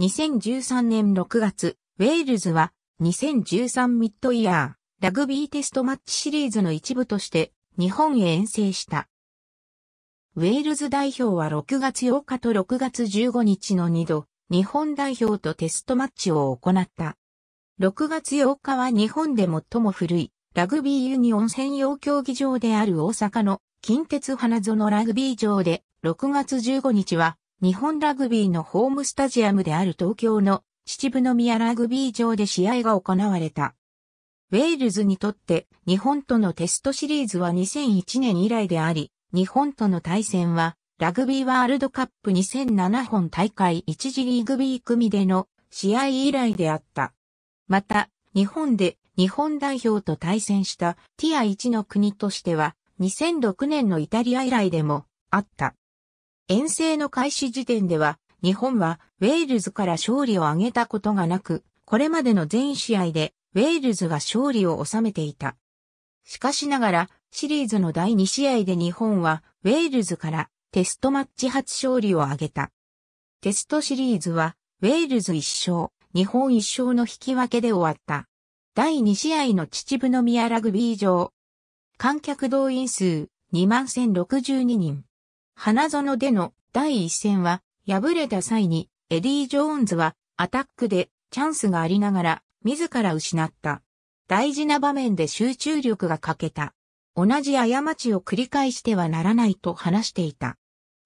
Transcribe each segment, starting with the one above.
2013年6月、ウェールズは2013ミッドイヤーラグビーテストマッチシリーズの一部として日本へ遠征した。ウェールズ代表は6月8日と6月15日の2度、日本代表とテストマッチを行った。6月8日は日本で最も古いラグビーユニオン専用競技場である大阪の近鉄花園ラグビー場で、6月15日は日本ラグビーのホームスタジアムである東京の秩父宮ラグビー場で試合が行われた。ウェールズにとって日本とのテストシリーズは2001年以来であり、日本との対戦はラグビーワールドカップ2007本大会1次リーグ B 組での試合以来であった。また、日本で日本代表と対戦したティア1の国としては2006年のイタリア以来でもあった。遠征の開始時点では、日本はウェールズから勝利を挙げたことがなく、これまでの全試合でウェールズが勝利を収めていた。しかしながら、シリーズの第2試合で日本はウェールズからテストマッチ初勝利を挙げた。テストシリーズはウェールズ1勝、日本1勝の引き分けで終わった。第2試合の秩父宮ラグビー場。観客動員数2万1062人。花園での第一戦は、敗れた際に、エディ・ジョーンズは、アタックでチャンスがありながら、自ら失った。大事な場面で集中力が欠けた。同じ過ちを繰り返してはならないと話していた。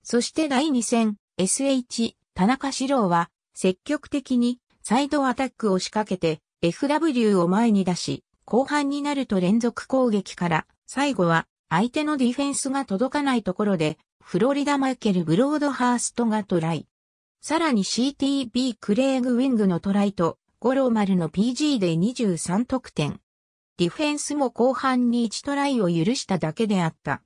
そして第2戦、SH、田中史郎は、積極的にサイドアタックを仕掛けて、FW を前に出し、後半になると連続攻撃から、最後は相手のディフェンスが届かないところで、フロリダマイケル・ブロードハーストがトライ。さらに CTB クレーグ・ウィングのトライと、五郎丸の PG で23得点。ディフェンスも後半に1トライを許しただけであった。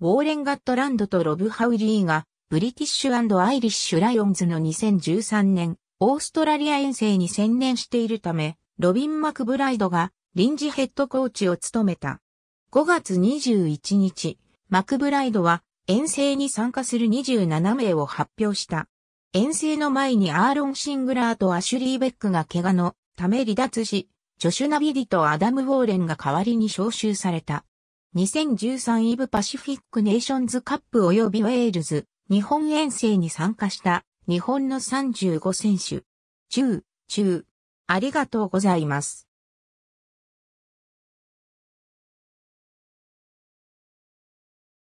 ウォーレン・ガットランドとロブ・ハウリーが、ブリティッシュアイリッシュ・ライオンズの2013年、オーストラリア遠征に専念しているため、ロビン・マクブライドが臨時ヘッドコーチを務めた。5月21日、マクブライドは遠征に参加する27名を発表した。遠征の前にアーロン・シングラーとアシュリー・ベックが怪我のため離脱し、ジョシュナビリとアダム・ウォーレンが代わりに招集された。2013イブパシフィックネーションズカップ及びウェールズ、日本遠征に参加した日本の35選手。中、中。ありがとうございます。